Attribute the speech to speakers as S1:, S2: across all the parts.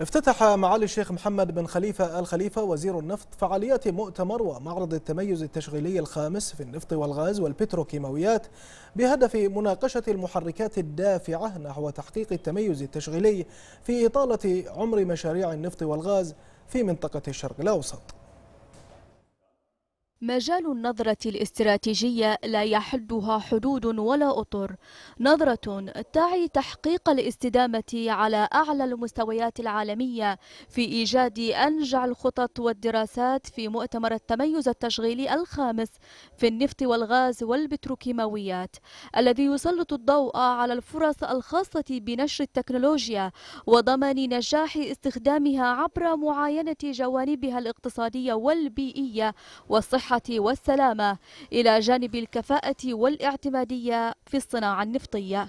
S1: افتتح معالي الشيخ محمد بن خليفة الخليفة وزير النفط فعاليات مؤتمر
S2: ومعرض التميز التشغيلي الخامس في النفط والغاز والبتروكيماويات بهدف مناقشة المحركات الدافعة نحو تحقيق التميز التشغيلي في إطالة عمر مشاريع النفط والغاز في منطقة الشرق الأوسط
S3: مجال النظرة الاستراتيجية لا يحدها حدود ولا أطر نظرة تعي تحقيق الاستدامة على أعلى المستويات العالمية في إيجاد أنجع الخطط والدراسات في مؤتمر التميز التشغيلي الخامس في النفط والغاز والبتروكيماويات الذي يسلط الضوء على الفرص الخاصة بنشر التكنولوجيا وضمان نجاح استخدامها عبر معاينة جوانبها الاقتصادية والبيئية والصحة الصحة والسلامة إلى جانب الكفاءة والاعتمادية في الصناعة النفطية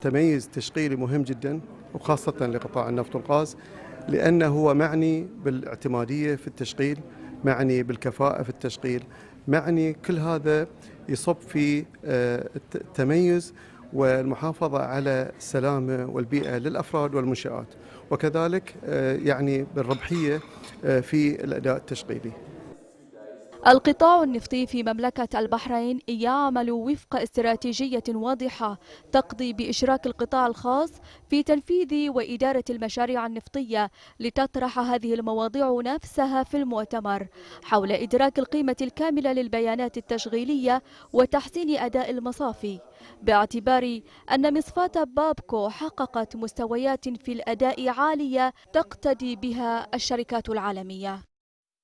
S1: تميز تشغيلي مهم جدا وخاصة لقطاع النفط والغاز لأنه هو معني بالاعتمادية في التشغيل معني بالكفاءة في التشغيل معني كل هذا يصب في آه، التميز والمحافظة على السلامة والبيئة للأفراد والمنشآت وكذلك آه، يعني بالربحية آه، في الأداء التشغيلي
S3: القطاع النفطي في مملكة البحرين يعمل وفق استراتيجية واضحة تقضي بإشراك القطاع الخاص في تنفيذ وإدارة المشاريع النفطية لتطرح هذه المواضيع نفسها في المؤتمر حول إدراك القيمة الكاملة للبيانات التشغيلية وتحسين أداء المصافي باعتبار أن مصفاة بابكو حققت مستويات في الأداء عالية تقتدي بها الشركات العالمية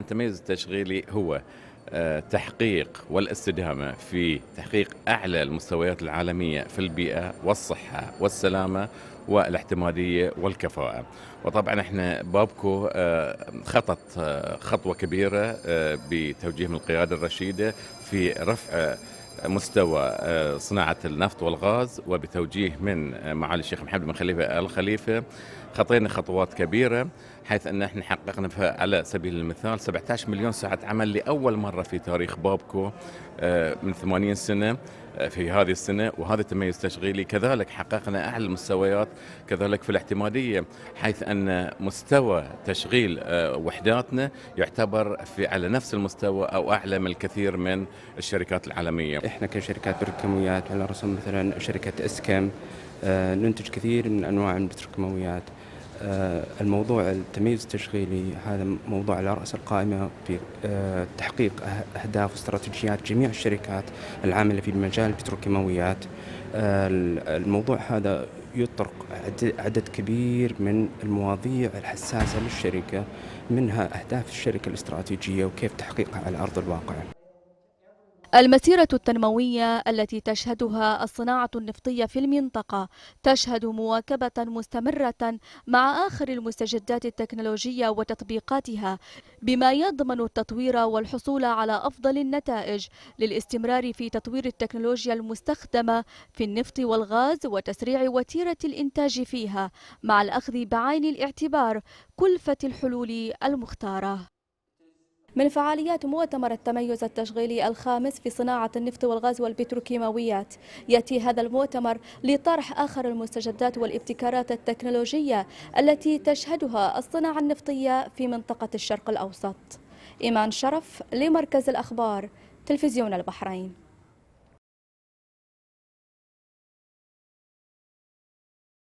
S4: التميز التشغيلي هو آه، تحقيق والاستدامة في تحقيق أعلى المستويات العالمية في البيئة والصحة والسلامة والاعتمادية والكفاءة وطبعا احنا بابكو آه، خطط آه، خطوة كبيرة بتوجيه من القيادة الرشيدة في رفع مستوى آه، صناعة النفط والغاز وبتوجيه من آه، معالي الشيخ محمد بن خليفة آل خليفة خطينا خطوات كبيرة حيث أن احنا حققنا على سبيل المثال 17 مليون ساعة عمل لأول مرة في تاريخ بابكو آه، من 80 سنة في هذه السنة وهذا التميز التشغيلي كذلك حققنا أعلى المستويات كذلك في الاعتمادية حيث أن مستوى تشغيل آه، وحداتنا يعتبر في على نفس المستوى
S2: أو أعلى من الكثير من الشركات العالمية إحنا كشركات بركمويات على رسم مثلا شركة اسكم آه، ننتج كثير من أنواع البتركماويات آه، الموضوع التمييز التشغيلي هذا موضوع على رأس القائمة في آه، تحقيق أه-، أهداف واستراتيجيات جميع الشركات العاملة في مجال البتروكيماويات الموضوع هذا يطرق عدد كبير من المواضيع الحساسة للشركة منها أهداف الشركة الاستراتيجية وكيف تحقيقها على أرض الواقع
S3: المسيرة التنموية التي تشهدها الصناعة النفطية في المنطقة تشهد مواكبة مستمرة مع آخر المستجدات التكنولوجية وتطبيقاتها بما يضمن التطوير والحصول على أفضل النتائج للاستمرار في تطوير التكنولوجيا المستخدمة في النفط والغاز وتسريع وتيرة الإنتاج فيها مع الأخذ بعين الاعتبار كلفة الحلول المختارة من فعاليات مؤتمر التميز التشغيلي الخامس في صناعة النفط والغاز والبتروكيماويات يأتي هذا المؤتمر لطرح آخر المستجدات والابتكارات التكنولوجية التي تشهدها الصناعة النفطية في منطقة الشرق الأوسط إيمان شرف لمركز الأخبار تلفزيون البحرين